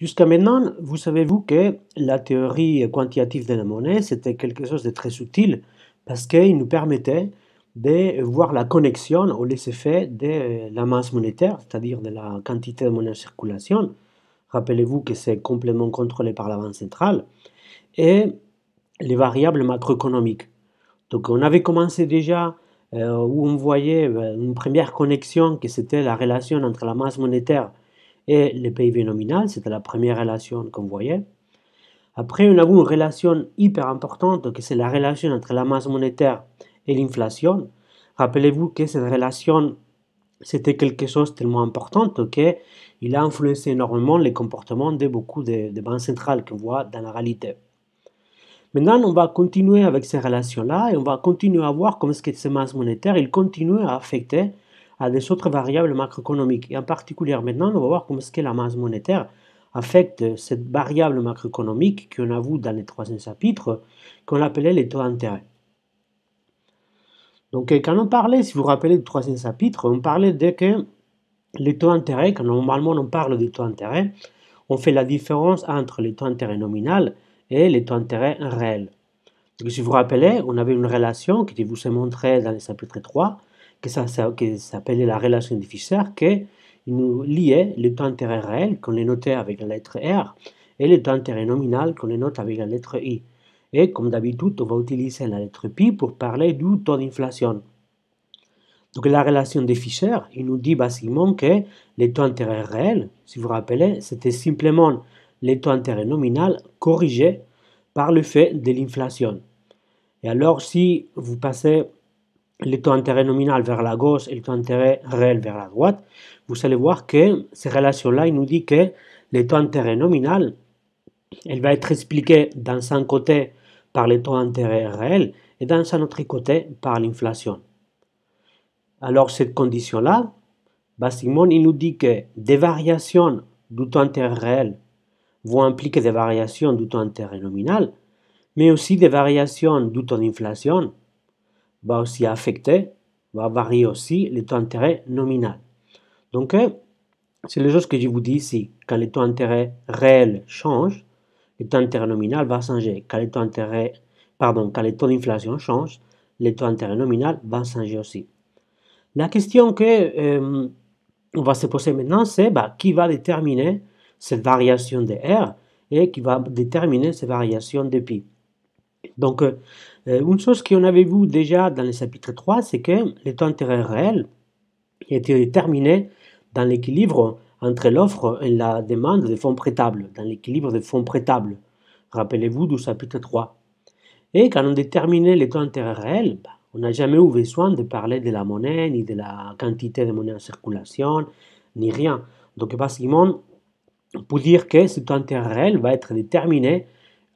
Jusqu'à maintenant, vous savez-vous que la théorie quantitative de la monnaie, c'était quelque chose de très subtil parce qu'il nous permettait de voir la connexion au les effets de la masse monétaire, c'est-à-dire de la quantité de monnaie en circulation. Rappelez-vous que c'est complètement contrôlé par la Banque centrale. Et les variables macroéconomiques. Donc on avait commencé déjà euh, où on voyait euh, une première connexion que c'était la relation entre la masse monétaire et le PIB nominal, c'était la première relation qu'on voyait. Après, on a vu une relation hyper importante, que c'est la relation entre la masse monétaire et l'inflation. Rappelez-vous que cette relation, c'était quelque chose de tellement important qu'il a influencé énormément les comportements de beaucoup de, banques centrales qu'on voit dans la réalité. Maintenant, on va continuer avec ces relations-là et on va continuer à voir comment est-ce que ces masses monétaires, il continuent à affecter à des autres variables macroéconomiques. Et en particulier maintenant, on va voir comment ce que la masse monétaire affecte cette variable macroéconomique qu'on a dans les troisième chapitres, qu'on appelait les taux d'intérêt. Donc quand on parlait, si vous vous rappelez du troisième chapitre, on parlait de que les taux d'intérêt, quand normalement on parle des taux d'intérêt, on fait la différence entre les taux d'intérêt nominal et les taux d'intérêt réels. Donc, si vous vous rappelez, on avait une relation qui vous est montrée dans les chapitre 3 qui s'appelait la relation de Fischer qui nous liait le temps intérêt réel qu'on les notait avec la lettre R et le temps intérêt nominal qu'on les note avec la lettre I. Et comme d'habitude, on va utiliser la lettre pi pour parler du taux d'inflation. Donc la relation de Fischer, il nous dit basiquement que le taux d'intérêt réel, si vous vous rappelez, c'était simplement le taux d'intérêt nominal corrigé par le fait de l'inflation. Et alors si vous passez le taux d'intérêt nominal vers la gauche et le taux d'intérêt réel vers la droite, vous allez voir que ces relations-là, il nous dit que le taux d'intérêt nominal, elle va être expliquée dans un côté par le taux d'intérêt réel et dans un autre côté par l'inflation. Alors cette condition-là, basiquement, il nous dit que des variations du taux d'intérêt réel vont impliquer des variations du taux d'intérêt nominal, mais aussi des variations du taux d'inflation va aussi affecter, va varier aussi le taux d'intérêt nominal. Donc, euh, c'est les choses que je vous dis ici. Quand le taux d'intérêt réel change, le taux d'intérêt nominal va changer. Quand le taux pardon, quand le taux d'inflation change, le taux d'intérêt nominal va changer aussi. La question que euh, on va se poser maintenant, c'est bah, qui va déterminer cette variation de R et qui va déterminer cette variation de pi. Donc, euh, une chose qu'on avait vu déjà dans le chapitre 3, c'est que le temps intérêt réel était déterminé dans l'équilibre entre l'offre et la demande de fonds prêtables, dans l'équilibre des fonds prêtables. Rappelez-vous du chapitre 3. Et quand on déterminait le taux d'intérêt réel, bah, on n'a jamais eu besoin de parler de la monnaie, ni de la quantité de monnaie en circulation, ni rien. Donc, basiquement, pour dire que ce taux d'intérêt réel va être déterminé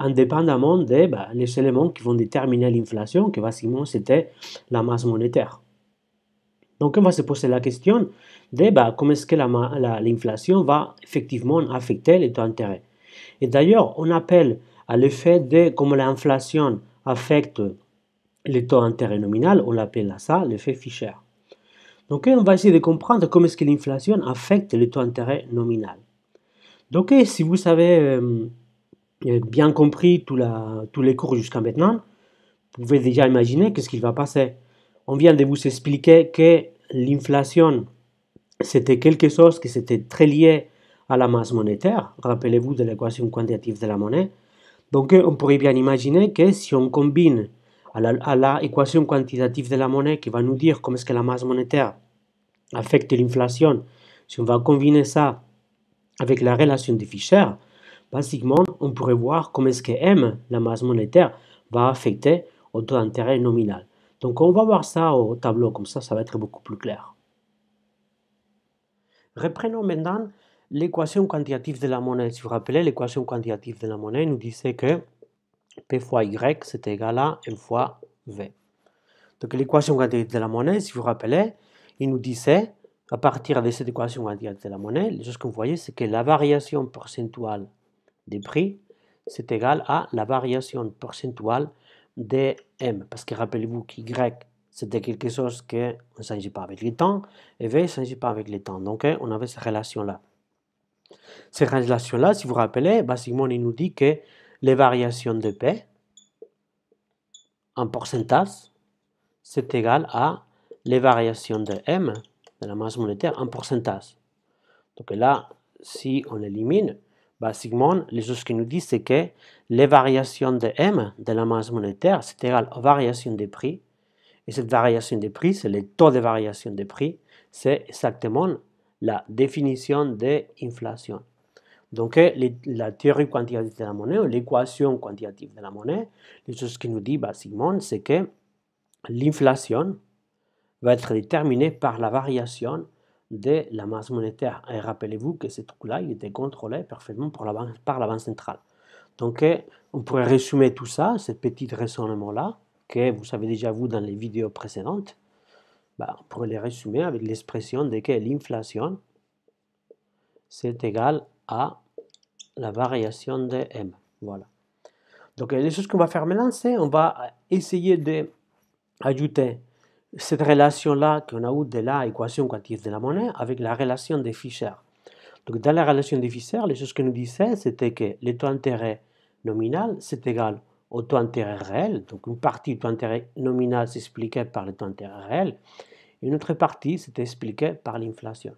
indépendamment des bah, les éléments qui vont déterminer l'inflation, que basiquement c'était la masse monétaire. Donc on va se poser la question de bah, comment est-ce que l'inflation va effectivement affecter les taux d'intérêt. Et d'ailleurs, on appelle à l'effet de comment l'inflation affecte les taux d'intérêt nominal, on l'appelle ça l'effet Fischer. Donc on va essayer de comprendre comment est-ce que l'inflation affecte les taux d'intérêt nominal. Donc si vous savez... Euh, euh, bien compris tous les cours jusqu'à maintenant, vous pouvez déjà imaginer qu'est-ce qu'il va passer. On vient de vous expliquer que l'inflation, c'était quelque chose qui était très lié à la masse monétaire. Rappelez-vous de l'équation quantitative de la monnaie. Donc, euh, on pourrait bien imaginer que si on combine à l'équation quantitative de la monnaie qui va nous dire comment est-ce que la masse monétaire affecte l'inflation, si on va combiner ça avec la relation de Fischer, Basiquement, on pourrait voir comment est-ce que M, la masse monétaire, va affecter au taux d'intérêt nominal. Donc on va voir ça au tableau, comme ça, ça va être beaucoup plus clair. Reprenons maintenant l'équation quantitative de la monnaie. Si vous vous rappelez, l'équation quantitative de la monnaie nous disait que P fois Y, c'est égal à M fois V. Donc l'équation quantitative de la monnaie, si vous vous rappelez, il nous disait, à partir de cette équation quantitative de la monnaie, ce que vous voyez, c'est que la variation pourcentuelle des prix, c'est égal à la variation pourcentuelle de M. Parce que rappelez-vous Y c'était quelque chose qui ne s'agit pas avec le temps, et V ne s'agit pas avec le temps. Donc, hein, on avait cette relation-là. Cette relation-là, si vous vous rappelez, basiquement, il nous dit que les variations de P en pourcentage, c'est égal à les variations de M, de la masse monétaire, en pourcentage. Donc là, si on élimine, Basiquement, les choses qui nous disent, c'est que les variations de M de la masse monétaire, c'est égal aux variations des prix. Et cette variation des prix, c'est le taux de variation des prix. C'est exactement la définition de l'inflation. Donc, euh, la théorie quantitative de la monnaie, l'équation quantitative de la monnaie, les choses qui nous dit basiquement, c'est que l'inflation va être déterminée par la variation de la masse monétaire. Et rappelez-vous que ce truc-là, il était contrôlé parfaitement par la, banque, centrale. Donc, euh, on pourrait résumer tout ça, ce petit raisonnement-là, que vous avez déjà vu dans les vidéos précédentes, bah, on pourrait les résumer avec l'expression de que l'inflation, c'est égal à la variation de M. Voilà. Donc, les choses qu'on va faire maintenant, c'est on va essayer d'ajouter cette relation-là qu'on a eue de l'équation quantitative de la monnaie avec la relation de Fisher. Donc, dans la relation de Fisher, les choses que nous disait, c'était que le taux d'intérêt nominal, c'est égal au taux d'intérêt réel. Donc, une partie du taux d'intérêt nominal s'expliquait par le taux d'intérêt réel. une autre partie, c'était expliquée par l'inflation.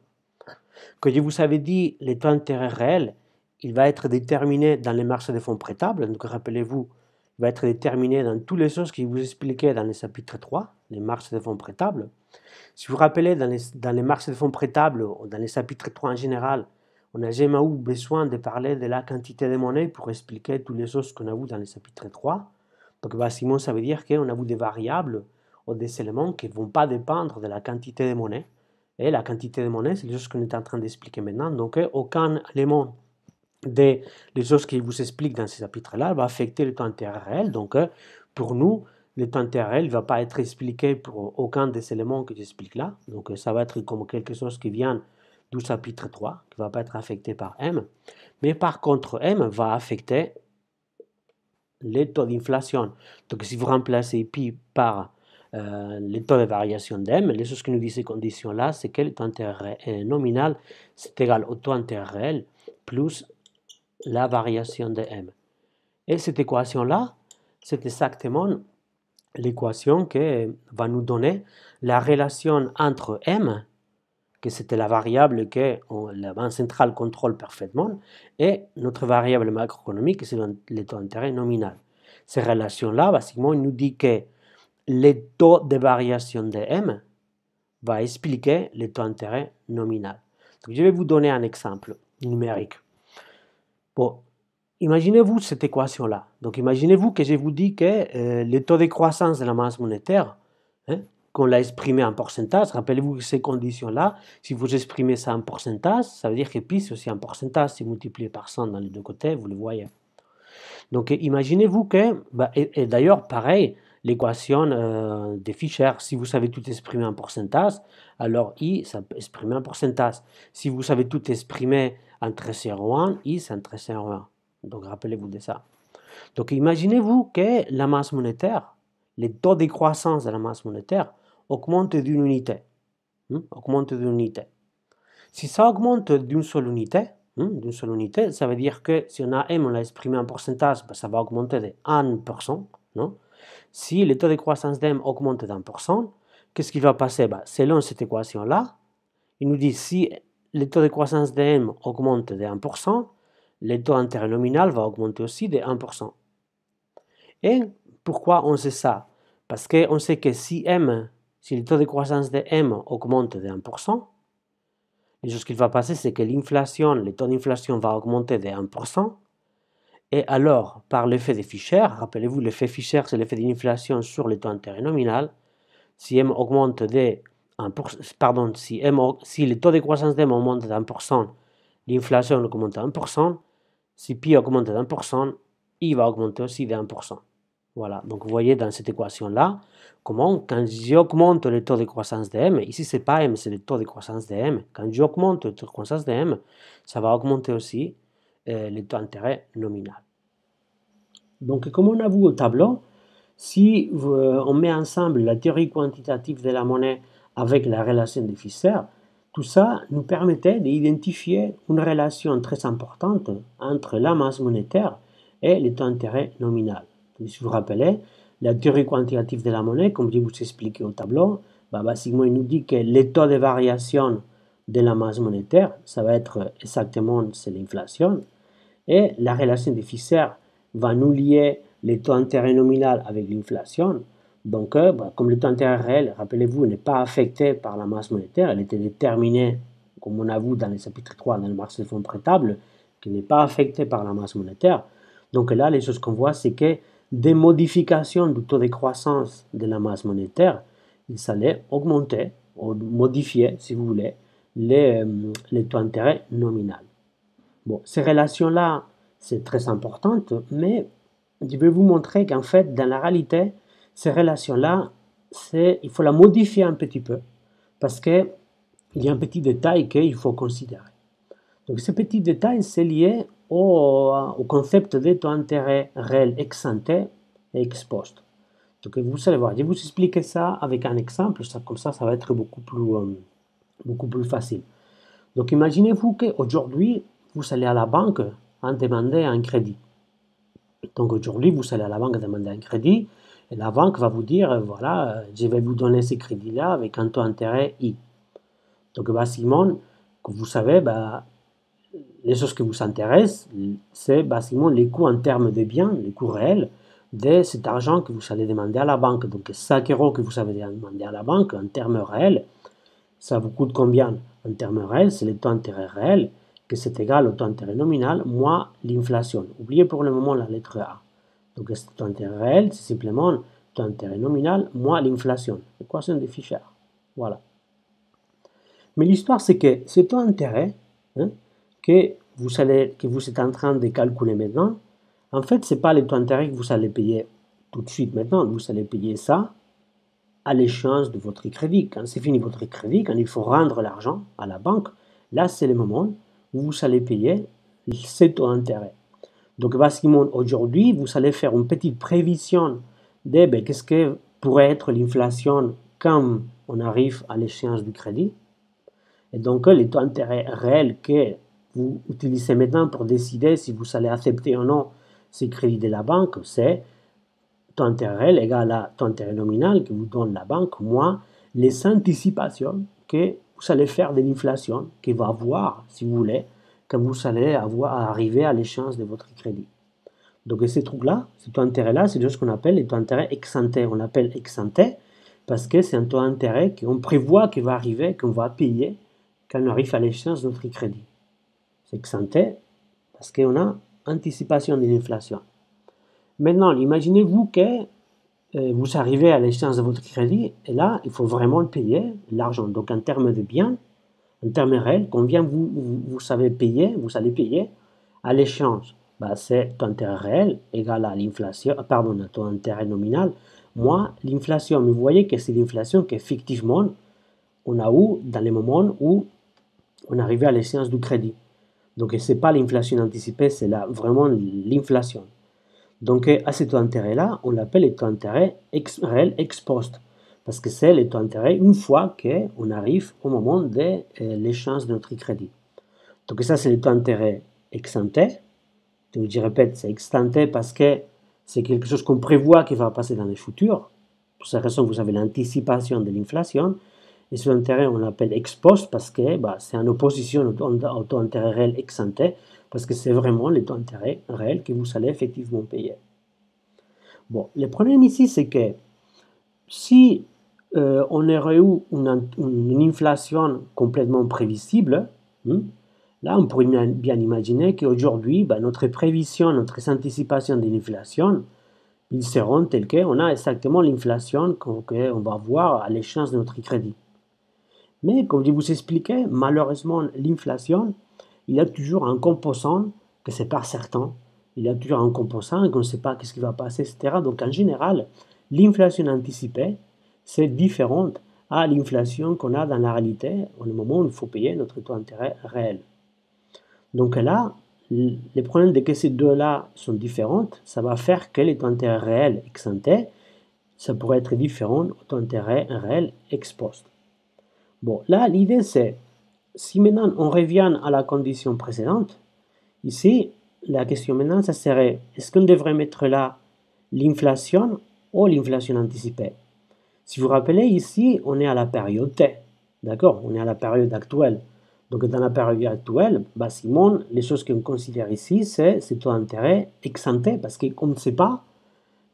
Comme je vous avais dit, le taux d'intérêt réel, il va être déterminé dans les marchés des fonds prêtables. Donc, rappelez-vous, va être déterminé dans toutes les choses qu'il vous expliquait dans les chapitres 3, les marges de fonds prêtables. Si vous vous rappelez, dans les, dans marges de fonds prêtables, dans les chapitres 3 en général, on n'a jamais eu besoin de parler de la quantité de monnaie pour expliquer toutes les choses qu'on a vues dans les chapitres 3. Donc, basiquement, ça veut dire qu'on a vu des variables ou des éléments qui ne vont pas dépendre de la quantité de monnaie. Et la quantité de monnaie, c'est les choses qu'on est en train d'expliquer maintenant. Donc, aucun élément les choses qu'il vous explique dans ces chapitres-là va affecter le temps réel. Donc, euh, pour nous, le temps réel ne va pas être expliqué pour aucun des éléments que j'explique là. Donc, euh, ça va être comme quelque chose qui vient du chapitre 3, qui ne va pas être affecté par M. Mais par contre, M va affecter le taux d'inflation. Donc, si vous remplacez pi par euh, le taux de variation d'M, les choses que nous disent ces conditions-là, c'est que le taux intérêt nominal, c'est égal au taux intérêt plus la variation de m. Et cette équation-là, c'est exactement l'équation qui va nous donner la relation entre m, que c'était la variable que la banque centrale contrôle parfaitement, et notre variable macroéconomique, est le taux d'intérêt nominal. Ces relations-là, basiquement, nous dit que le taux de variation de m va expliquer le taux d'intérêt nominal. je vais vous donner un exemple numérique. Bon, imaginez-vous cette équation-là. Donc imaginez-vous que je vous dis que euh, le taux de croissance de la masse monétaire, hein, qu'on l'a exprimé en pourcentage, rappelez-vous que ces conditions-là, si vous exprimez ça en pourcentage, ça veut dire que pi c'est aussi en pourcentage, c'est multiplié par 100 dans les deux côtés, vous le voyez. Donc imaginez-vous que, bah, et, d'ailleurs pareil, l'équation euh, de des Fischer. Si vous savez tout exprimer en pourcentage, alors I, ça peut exprimer en pourcentage. Si vous savez tout exprimer entre 0 et entre 1. Donc rappelez-vous de ça. Donc imaginez-vous que la masse monétaire, le taux de croissance de la masse monétaire augmente d'une unité. Hein, augmente d'une unité. Si ça augmente d'une seule unité, hein, d'une seule unité, ça veut dire que si on a M, on l'a exprimé en pourcentage, ben, ça va augmenter de 1%. Non si le taux de croissance d'M augmente d'un pour qu'est-ce qui va passer ben, Selon cette équation-là, il nous dit si le taux de croissance de M augmente de 1%, le taux nominal va augmenter aussi de 1%. Et pourquoi on sait ça Parce qu'on sait que si M, si le taux de croissance de M augmente de 1%, et ce qui va passer, c'est que l'inflation, le taux d'inflation va augmenter de 1%. Et alors, par l'effet de Fischer, rappelez-vous, l'effet Fischer, c'est l'effet d'inflation sur le taux intérêt nominal. Si M augmente de pardon, si, si le taux de croissance d'M augmente d'un pour cent, l'inflation augmente d'un pour cent, si pi augmente d'un pour cent, I va augmenter aussi d'un pour cent. Voilà, donc vous voyez dans cette équation-là, comment quand j'augmente le taux de croissance de M, ici c'est pas M, c'est le taux de croissance de M, quand j'augmente le taux de croissance de M, ça va augmenter aussi euh, le taux d'intérêt nominal. Donc comme on a vu au tableau, si euh, on met ensemble la théorie quantitative de la monnaie avec la relation des Fisher, tout ça nous permettait d'identifier une relation très importante entre la masse monétaire et les taux d'intérêt nominal. si vous vous rappelez, la théorie quantitative de la monnaie, comme je vous expliqué au tableau, bah, basiquement, il nous dit que le taux de variation de la masse monétaire, ça va être exactement c'est l'inflation, et la relation des Fisher va nous lier les taux d'intérêt nominal avec l'inflation, donc, euh, bah, comme le taux d'intérêt réel, rappelez-vous, n'est pas affecté par la masse monétaire, elle était déterminée, comme on avoue dans les chapitres 3, dans le marché des fonds prêtables, qui n'est pas affecté par la masse monétaire. Donc là, les choses qu'on voit, c'est que des modifications du taux de croissance de la masse monétaire, il s'allait augmenter ou modifier, si vous voulez, euh, les, taux d'intérêt nominal. Bon, ces relations-là, c'est très importante, mais je vais vous montrer qu'en fait, dans la réalité, ces relations-là, il faut la modifier un petit peu parce qu'il y a un petit détail qu'il faut considérer. Donc ce petit détail, c'est lié euh, au, concept de ton intérêt réel ex ante et ex post. Donc vous allez voir, je vais vous expliquer ça avec un exemple, ça, comme ça ça va être beaucoup plus, euh, beaucoup plus facile. Donc imaginez-vous qu'aujourd'hui, vous allez à la banque en hein, demander un crédit. Donc aujourd'hui, vous allez à la banque demander un crédit la banque va vous dire, euh, voilà, euh, je vais vous donner ces crédits-là avec un taux d'intérêt I. Donc, basiquement, que vous savez, bah, les choses qui vous intéressent, c'est basiquement les coûts en termes de biens, les coûts réels de cet argent que vous allez demander à la banque. Donc 5 euros que vous avez demandé à la banque en termes réels, ça vous coûte combien En termes réels, c'est le taux d'intérêt réel, que c'est égal au taux d'intérêt nominal, moins l'inflation. Oubliez pour le moment la lettre A. Donc taux d'intérêt réel, c'est simplement ton d'intérêt nominal moins l'inflation, l'équation de Fischer. Voilà. Mais l'histoire, c'est que ce taux d'intérêt hein, que, vous allez, que vous êtes en train de calculer maintenant. En fait, ce n'est pas le taux d'intérêt que vous allez payer tout de suite maintenant. Vous allez payer ça à l'échéance de votre crédit. Quand c'est fini votre crédit, quand il faut rendre l'argent à la banque, là, c'est le moment où vous allez payer ce taux d'intérêt. Donc, basiquement, aujourd'hui, vous allez faire une petite prévision de ben, qu'est-ce que pourrait être l'inflation quand on arrive à l'échéance du crédit. Et donc, les taux d'intérêt réels que vous utilisez maintenant pour décider si vous allez accepter ou non ces crédits de la banque, c'est taux d'intérêt réel égal à taux d'intérêt nominal que vous donne la banque, moins les anticipations que vous allez faire de l'inflation, qui va avoir, si vous voulez, que vous allez avoir, à arriver à l'échéance de votre crédit. Donc ces trucs-là, ce taux d'intérêt-là, c'est ce qu'on appelle les taux d'intérêt ex On l'appelle ex parce que c'est un taux d'intérêt qu'on prévoit qu'il va arriver, qu'on va payer quand on arrive à l'échéance de notre crédit. C'est ex ante parce qu'on a anticipation de l'inflation. Maintenant, imaginez-vous que euh, vous arrivez à l'échéance de votre crédit, et là, il faut vraiment le payer, l'argent. Donc, en termes de biens, en termes réels, combien vous, vous, savez payer, vous allez payer à l'échange. Bah, c'est ton intérêt réel égal à l'inflation, euh, pardon, ton intérêt nominal, moi l'inflation. vous voyez que c'est l'inflation qu'effectivement, on a eu dans les moments où on arrivait à l'échéance du crédit. Donc, ce n'est pas l'inflation anticipée, c'est vraiment l'inflation. Donc, euh, à cet intérêt-là, on l'appelle le intérêt réel ex parce que c'est le taux d'intérêt une fois qu'on arrive au moment de euh, l'échange de notre crédit. Donc ça, c'est le taux d'intérêt exempté. Donc je répète, c'est exempté parce que c'est quelque chose qu'on prévoit qui va passer dans le futur. Pour cette raison, vous avez l'anticipation de l'inflation. Et ce taux d'intérêt, on l'appelle ex post parce que bah, c'est en opposition au taux d'intérêt réel exempté, parce que c'est vraiment le taux d'intérêt réel que vous allez effectivement payer. Bon, le problème ici, c'est que si euh, on aurait eu une, inflation complètement prévisible. Hein. Là, on pourrait bien imaginer qu'aujourd'hui, bah, notre prévision, notre anticipation de l'inflation, ils seront tels On a exactement l'inflation qu'on va voir à l'échéance de notre crédit. Mais comme je vous expliquais, malheureusement, l'inflation, il y a toujours un composant que c'est pas certain. Il y a toujours un composant qu'on ne sait pas qu'est-ce qui va passer, etc. Donc en général, l'inflation anticipée, c'est différent à l'inflation qu'on a dans la réalité au moment où il faut payer notre taux d'intérêt réel. Donc là, les problèmes de que ces deux-là sont différentes, ça va faire que les taux d'intérêt réels ex ça pourrait être différent au taux d'intérêt réel exposé. Bon, là, l'idée c'est, si maintenant on revient à la condition précédente, ici, la question maintenant, ça serait, est-ce qu'on devrait mettre là l'inflation ou l'inflation anticipée si vous vous rappelez, ici, on est à la période T. D'accord On est à la période actuelle. Donc, dans la période actuelle, bas Simon, les choses qu'on considère ici, c'est ses taux d'intérêt ex parce qu'on ne sait pas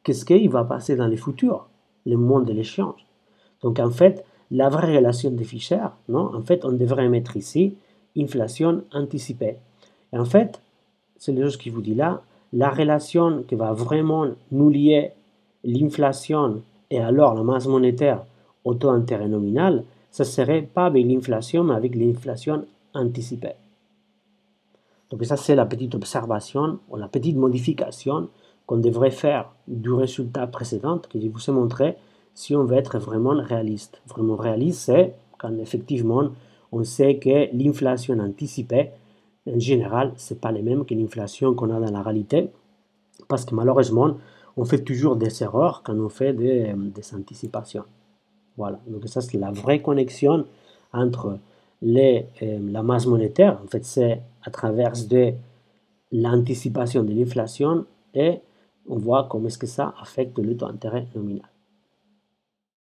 qu'est-ce qui va passer dans le futur, le monde de l'échange. Donc, en fait, la vraie relation des Fischer, non en fait, on devrait mettre ici inflation anticipée. Et en fait, c'est les choses qui vous dit là, la relation qui va vraiment nous lier l'inflation et alors, la masse monétaire au taux intérêt nominal, ce serait pas avec l'inflation, mais avec l'inflation anticipée. Donc ça, c'est la petite observation ou la petite modification qu'on devrait faire du résultat précédent que je vous ai montré si on veut être vraiment réaliste. Vraiment réaliste, c'est quand effectivement on sait que l'inflation anticipée, en général, ce n'est pas la même que l'inflation qu'on a dans la réalité, parce que malheureusement, on fait toujours des erreurs quand on fait euh, des, anticipations. Voilà, donc ça c'est la vraie connexion entre les, euh, la masse monétaire, en fait c'est à travers de l'anticipation de l'inflation et on voit comment est-ce que ça affecte le taux d'intérêt nominal.